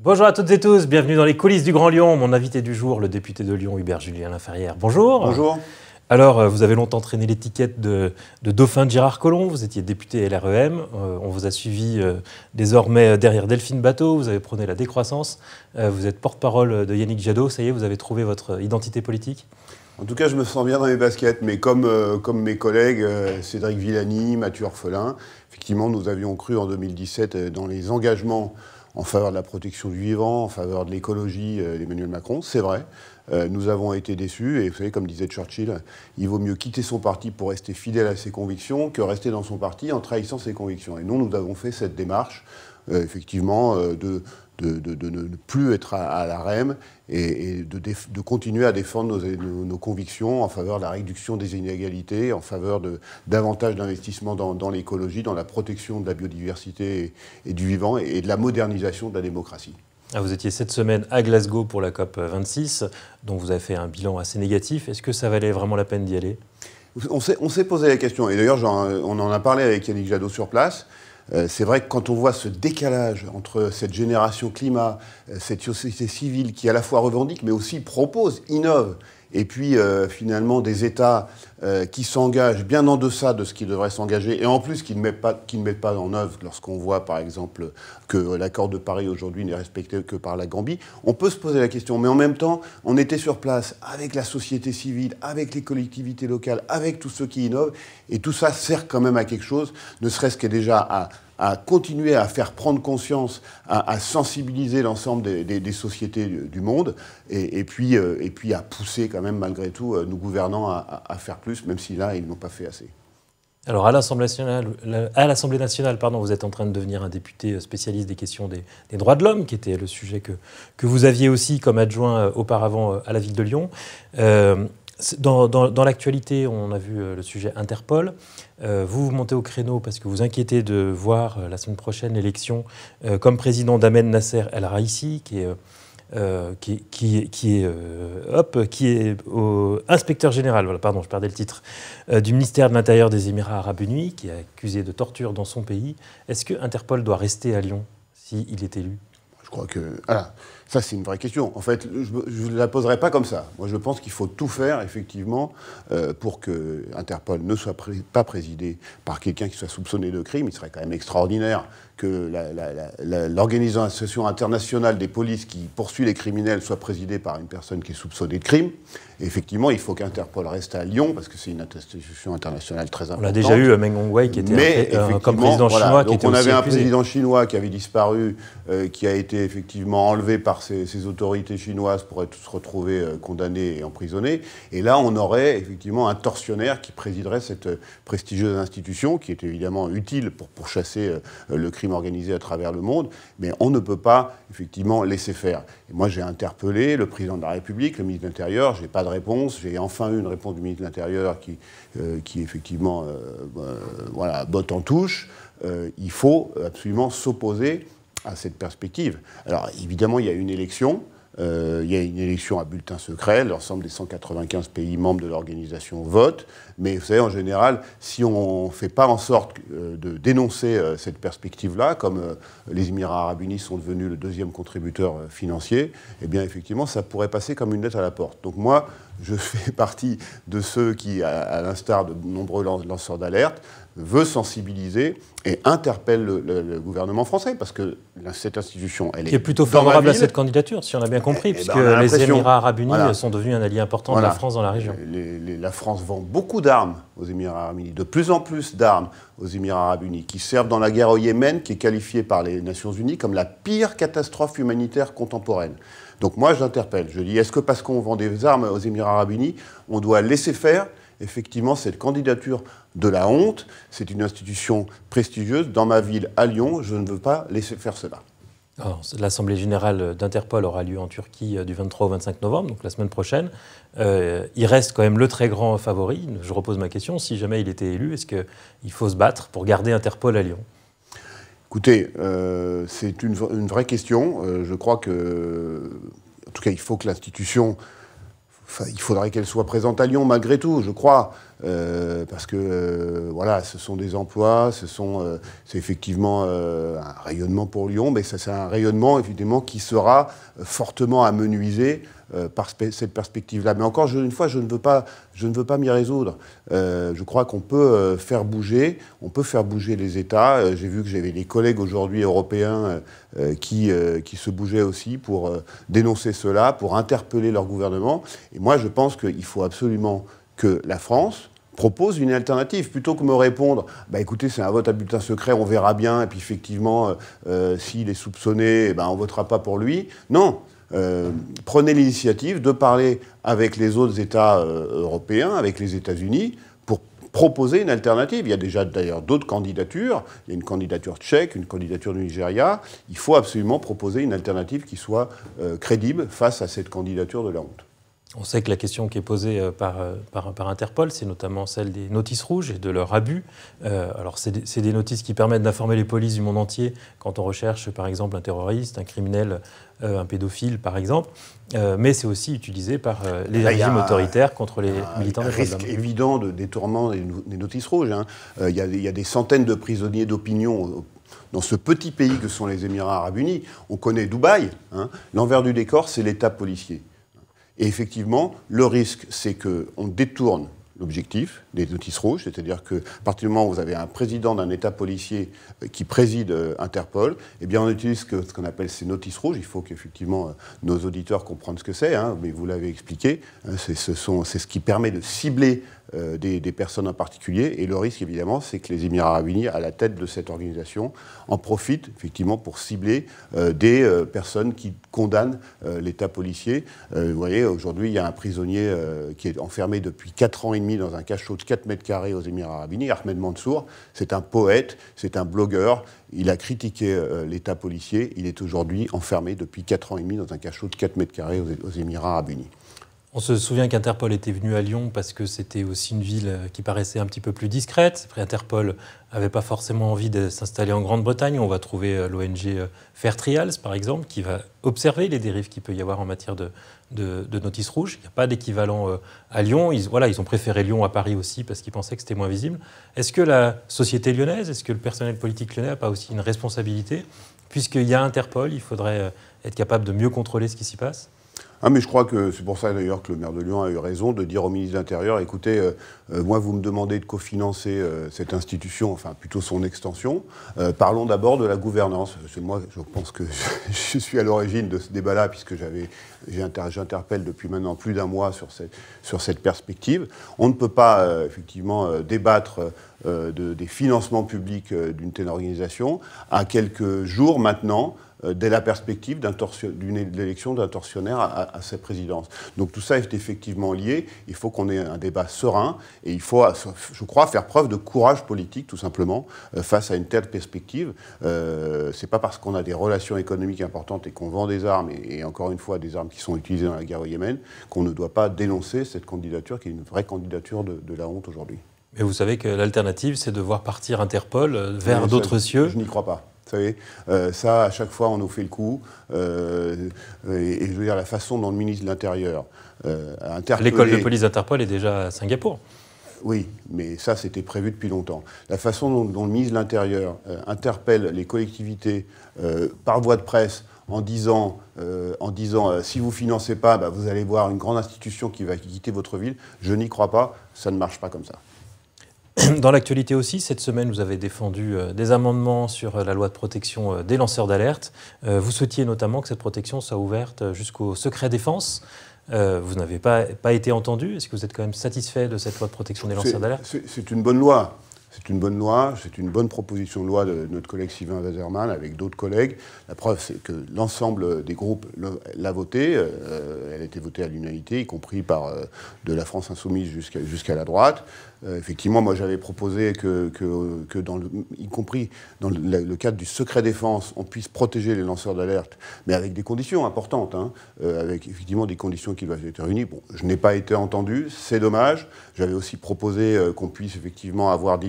Bonjour à toutes et tous, bienvenue dans les coulisses du Grand Lyon. Mon invité du jour, le député de Lyon, Hubert Julien Laferrière. Bonjour. Bonjour. Alors, euh, vous avez longtemps traîné l'étiquette de, dauphin de Gérard Collomb, vous étiez député LREM, euh, on vous a suivi euh, désormais derrière Delphine Bateau, vous avez prôné la décroissance, vous êtes porte-parole de Yannick Jadot, ça y est, vous avez trouvé votre identité politique En tout cas, je me sens bien dans mes baskets, mais comme, comme mes collègues Cédric Villani, Mathieu Orphelin, effectivement, nous avions cru en 2017 dans les engagements en faveur de la protection du vivant, en faveur de l'écologie euh, d'Emmanuel Macron. C'est vrai, euh, nous avons été déçus. Et vous savez, comme disait Churchill, il vaut mieux quitter son parti pour rester fidèle à ses convictions que rester dans son parti en trahissant ses convictions. Et nous, nous avons fait cette démarche euh, effectivement, euh, de, ne plus être à, la REM et, de, continuer à défendre nos, convictions en faveur de la réduction des inégalités, en faveur de davantage d'investissement dans, l'écologie, dans la protection de la biodiversité et, du vivant et, de la modernisation de la démocratie. Ah, vous étiez cette semaine à Glasgow pour la COP 26, dont vous avez fait un bilan assez négatif. Est-ce que ça valait vraiment la peine d'y aller on s'est, posé la question, et d'ailleurs on en a parlé avec Yannick Jadot sur place. Euh, c'est vrai que quand on voit ce décalage entre cette génération climat, euh, cette société civile qui à la fois revendique mais aussi propose, innove et puis euh, finalement des États euh, qui s'engagent bien en deçà de ce qu'ils devraient s'engager, et en plus qui ne mettent pas, qui ne pas en œuvre lorsqu'on voit par exemple que l'accord de Paris aujourd'hui n'est respecté que par la Gambie, on peut se poser la question. Mais en même temps, on était sur place avec la société civile, avec les collectivités locales, avec tous ceux qui innovent, et tout ça sert quand même à quelque chose, ne serait-ce que déjà à à continuer à faire prendre conscience, à, sensibiliser l'ensemble des, sociétés du monde, et, puis, euh, et puis à pousser quand même malgré tout euh, nos gouvernants à, faire plus, même si là, ils n'ont pas fait assez. Alors à l'Assemblée nationale, à l'Assemblée nationale pardon, vous êtes en train de devenir un député euh, spécialiste des questions des, droits de l'homme, qui était le sujet que, que vous aviez aussi comme adjoint auparavant à la ville de Lyon. Dans, l'actualité, on a vu euh, le sujet Interpol. Euh, vous, vous montez au créneau parce que vous inquiétez de voir euh, la semaine prochaine l'élection comme président d'Amen Nasser El Raisi, qui est, qui, qui, est, hop, qui est inspecteur général, voilà, pardon, je perdais le titre, du ministère de l'Intérieur des Émirats arabes unis, qui est accusé de torture dans son pays. Est-ce que Interpol doit rester à Lyon s'il est élu Je crois que... voilà. Ah, ça, c'est une vraie question. En fait, je ne la poserai pas comme ça. Moi, je pense qu'il faut tout faire, effectivement, euh, pour que Interpol ne soit pas présidé par quelqu'un qui soit soupçonné de crime. Il serait quand même extraordinaire que l'organisation internationale des polices qui poursuit les criminels soit présidée par une personne qui est soupçonnée de crime. effectivement, il faut qu'Interpol reste à Lyon, parce que c'est une institution internationale très importante. On a déjà eu, hein, Meng Hongwei, qui était comme président chinois. Qui on avait un président chinois qui avait disparu, euh, qui a été effectivement enlevé par ces, autorités chinoises pourraient se retrouver euh, condamnées et emprisonnées. Et là, on aurait effectivement un tortionnaire qui présiderait cette euh, prestigieuse institution, qui est évidemment utile pour pourchasser euh, le crime organisé à travers le monde, mais on ne peut pas effectivement laisser faire. moi, j'ai interpellé le président de la République, le ministre de l'Intérieur, je n'ai pas de réponse. J'ai enfin eu une réponse du ministre de l'Intérieur qui, qui effectivement, voilà, botte en touche. il faut absolument s'opposer à cette perspective. Alors évidemment, il y a une élection. Euh, il y a une élection à bulletin secret, l'ensemble des 195 pays membres de l'organisation votent, mais vous savez, en général, si on ne fait pas en sorte euh, de dénoncer euh, cette perspective-là, comme les Émirats arabes unis sont devenus le deuxième contributeur financier, eh bien effectivement, ça pourrait passer comme une lettre à la porte. Donc moi, je fais partie de ceux qui, à, l'instar de nombreux lanceurs d'alerte, veulent sensibiliser et interpelle le, gouvernement français, parce que cette institution, elle est... Qui est plutôt favorable à cette candidature, si on a bien compris, eh, eh puisque ben, les Émirats arabes unis sont devenus un allié important de la France dans la région. Euh, la France vend beaucoup d'armes aux Émirats arabes unis, de plus en plus d'armes aux Émirats arabes unis, qui servent dans la guerre au Yémen, qui est qualifiée par les Nations unies comme la pire catastrophe humanitaire contemporaine. Donc moi, j'interpelle. Je dis, est-ce que parce qu'on vend des armes aux Émirats arabes unis, on doit laisser faire effectivement cette candidature de la honte C'est une institution prestigieuse. Dans ma ville, à Lyon, je ne veux pas laisser faire cela. Ah, L'Assemblée générale d'Interpol aura lieu en Turquie euh, du 23 au 25 novembre, donc la semaine prochaine. Euh, il reste quand même le très grand favori. Je repose ma question. Si jamais il était élu, est-ce qu'il faut se battre pour garder Interpol à Lyon Écoutez, euh, c'est une, vraie question. Euh, je crois que, en tout cas, il faut que l'institution, il faudrait qu'elle soit présente à Lyon malgré tout, je crois, euh, parce que voilà, ce sont des emplois, ce sont, c'est effectivement un rayonnement pour Lyon, mais c'est un rayonnement évidemment qui sera fortement amenuisé euh, par cette perspective-là. Mais encore une fois, je ne veux pas, je ne veux pas m'y résoudre. Euh, je crois qu'on peut euh, faire bouger, on peut faire bouger les États. J'ai vu que j'avais des collègues aujourd'hui européens qui, qui se bougeaient aussi pour dénoncer cela, pour interpeller leur gouvernement. Et moi, je pense qu'il faut absolument que la France, propose une alternative plutôt que me répondre bah écoutez c'est un vote à bulletin secret on verra bien et puis effectivement s'il est soupçonné on eh ben on votera pas pour lui non euh, prenez l'initiative de parler avec les autres États euh, européens, avec les États-Unis, pour proposer une alternative. Il y a déjà d'ailleurs d'autres candidatures. Il y a une candidature tchèque, une candidature du Nigeria. Il faut absolument proposer une alternative qui soit euh, crédible face à cette candidature de la honte. On sait que la question qui est posée euh, euh, par, par, Interpol, c'est notamment celle des notices rouges et de leur abus. Euh, alors, c'est des, notices qui permettent d'informer les polices du monde entier quand on recherche, par exemple, un terroriste, un criminel, un pédophile, par exemple. mais c'est aussi utilisé par les ah, régimes autoritaires contre les militants. Il y un risque évident de détournement des, notices rouges. Hein. Il, y a, des centaines de prisonniers d'opinion dans ce petit pays que sont les Émirats arabes unis. On connaît Dubaï. Hein. L'envers du décor, c'est l'État policier. Et effectivement, le risque, c'est qu'on détourne l'objectif des notices rouges, c'est-à-dire que partir du moment où vous avez un président d'un État policier euh, qui préside euh, Interpol, eh bien on utilise ce qu'on appelle ces notices rouges. Il faut qu'effectivement euh, nos auditeurs comprennent ce que c'est, hein, mais vous l'avez expliqué. c'est ce, qui permet de cibler euh, des, personnes en particulier. Et le risque, évidemment, c'est que les Émirats arabes unis, à la tête de cette organisation, en profitent effectivement pour cibler euh, des euh, personnes qui condamnent l'État policier. vous voyez, aujourd'hui, il y a un prisonnier qui est enfermé depuis 4 ans et demi dans un cachot de 4 mètres carrés aux Émirats arabes unis, Ahmed Mansour. C'est un poète, c'est un blogueur. Il a critiqué l'État policier. Il est aujourd'hui enfermé depuis 4 ans et demi dans un cachot de 4 mètres carrés aux Émirats arabes unis. On se souvient qu'Interpol était venu à Lyon parce que c'était aussi une ville euh, qui paraissait un petit peu plus discrète. Après, Interpol n'avait pas forcément envie de s'installer en Grande-Bretagne. On va trouver euh, l'ONG euh, Fair Trials, par exemple, qui va observer les dérives qu'il peut y avoir en matière de, de, notices rouges. Il n'y a pas d'équivalent à Lyon. voilà, ils ont préféré Lyon à Paris aussi parce qu'ils pensaient que c'était moins visible. Est-ce que la société lyonnaise, est-ce que le personnel politique lyonnais n'a pas aussi une responsabilité Puisqu'il y a Interpol, il faudrait être capable de mieux contrôler ce qui s'y passe — Ah mais je crois que c'est pour ça d'ailleurs que le maire de Lyon a eu raison de dire au ministre de l'Intérieur écoutez, euh, euh, moi vous me demandez de cofinancer euh, cette institution, enfin plutôt son extension. parlons d'abord de la gouvernance. moi, je pense que je, suis à l'origine de ce débat-là puisque j'interpelle depuis maintenant plus d'un mois sur cette, sur cette perspective. On ne peut pas effectivement débattre des financements publics d'une telle organisation à quelques jours maintenant euh, dès la perspective d'une élection d'un tortionnaire à, sa présidence. Donc tout ça est effectivement lié. Il faut qu'on ait un débat serein et il faut, je crois, faire preuve de courage politique, tout simplement, euh, face à une telle perspective. Euh, c'est pas parce qu'on a des relations économiques importantes et qu'on vend des armes, et, encore une fois des armes qui sont utilisées dans la guerre au Yémen, qu'on ne doit pas dénoncer cette candidature qui est une vraie candidature de, de la honte aujourd'hui. Mais vous savez que l'alternative, c'est de voir partir Interpol euh, vers d'autres cieux. Je n'y crois pas. Vous savez, euh, ça, à chaque fois, on nous fait le coup. Euh, et, je veux dire, la façon dont le ministre de l'Intérieur euh, interpelle. L'école de police d'Interpol est déjà à Singapour. Oui, mais ça, c'était prévu depuis longtemps. La façon dont, le ministre de l'Intérieur interpelle les collectivités par voie de presse en disant, en disant si vous financez pas, bah, vous allez voir une grande institution qui va quitter votre ville. Je n'y crois pas, ça ne marche pas comme ça. Dans l'actualité aussi, cette semaine, vous avez défendu euh, des amendements sur euh, la loi de protection euh, des lanceurs d'alerte. Vous souhaitiez notamment que cette protection soit ouverte jusqu'au secret défense. Vous n'avez pas, pas été entendu. Est-ce que vous êtes quand même satisfait de cette loi de protection des lanceurs d'alerte C'est une bonne loi. C'est une bonne loi, c'est une bonne proposition de loi de notre collègue Sylvain Wazerman avec d'autres collègues. La preuve, c'est que l'ensemble des groupes l'a votée. Euh, elle a été votée à l'unanimité, y compris par euh, de la France insoumise jusqu'à jusqu'à la droite. Euh, effectivement, moi, j'avais proposé que, que, que dans y compris dans le, cadre du secret défense, on puisse protéger les lanceurs d'alerte, mais avec des conditions importantes, hein, avec effectivement des conditions qui doivent être réunies. Bon, je n'ai pas été entendu, c'est dommage. J'avais aussi proposé qu'on puisse effectivement avoir des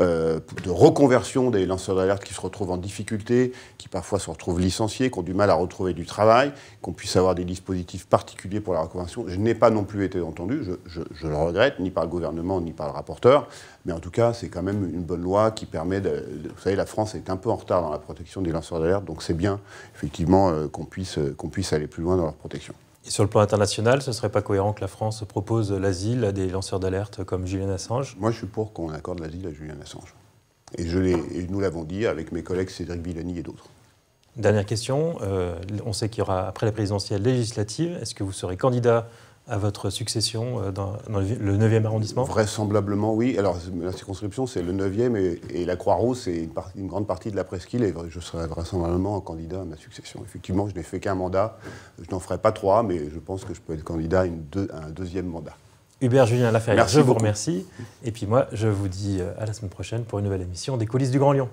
euh, de reconversion des lanceurs d'alerte qui se retrouvent en difficulté, qui parfois se retrouvent licenciés, qui ont du mal à retrouver du travail, qu'on puisse avoir des dispositifs particuliers pour la reconversion. Je n'ai pas non plus été entendu, je, le regrette, ni par le gouvernement, ni par le rapporteur, mais en tout cas, c'est quand même une bonne loi qui permet de, Vous savez, la France est un peu en retard dans la protection des lanceurs d'alerte, donc c'est bien, effectivement, euh, qu'on puisse, euh, qu'on puisse aller plus loin dans leur protection. Et sur le plan international, ce ne serait pas cohérent que la France propose l'asile à des lanceurs d'alerte comme Julian Assange Moi, je suis pour qu'on accorde l'asile à Julian Assange. Et, nous l'avons dit avec mes collègues Cédric Villani et d'autres. Dernière question. Euh, on sait qu'il y aura, après la présidentielle législative, est-ce que vous serez candidat à votre succession euh, dans, le 9e arrondissement Vraisemblablement, oui. Alors, la circonscription, c'est le 9e et, la Croix-Rousse, c'est une, grande partie de la presqu'île. Et je serai vraisemblablement candidat à ma succession. Effectivement, je n'ai fait qu'un mandat. Je n'en ferai pas trois, mais je pense que je peux être candidat à, un deuxième mandat. Hubert Julien Laferrière, je vous remercie. Et puis moi, je vous dis euh, à la semaine prochaine pour une nouvelle émission des coulisses du Grand Lyon.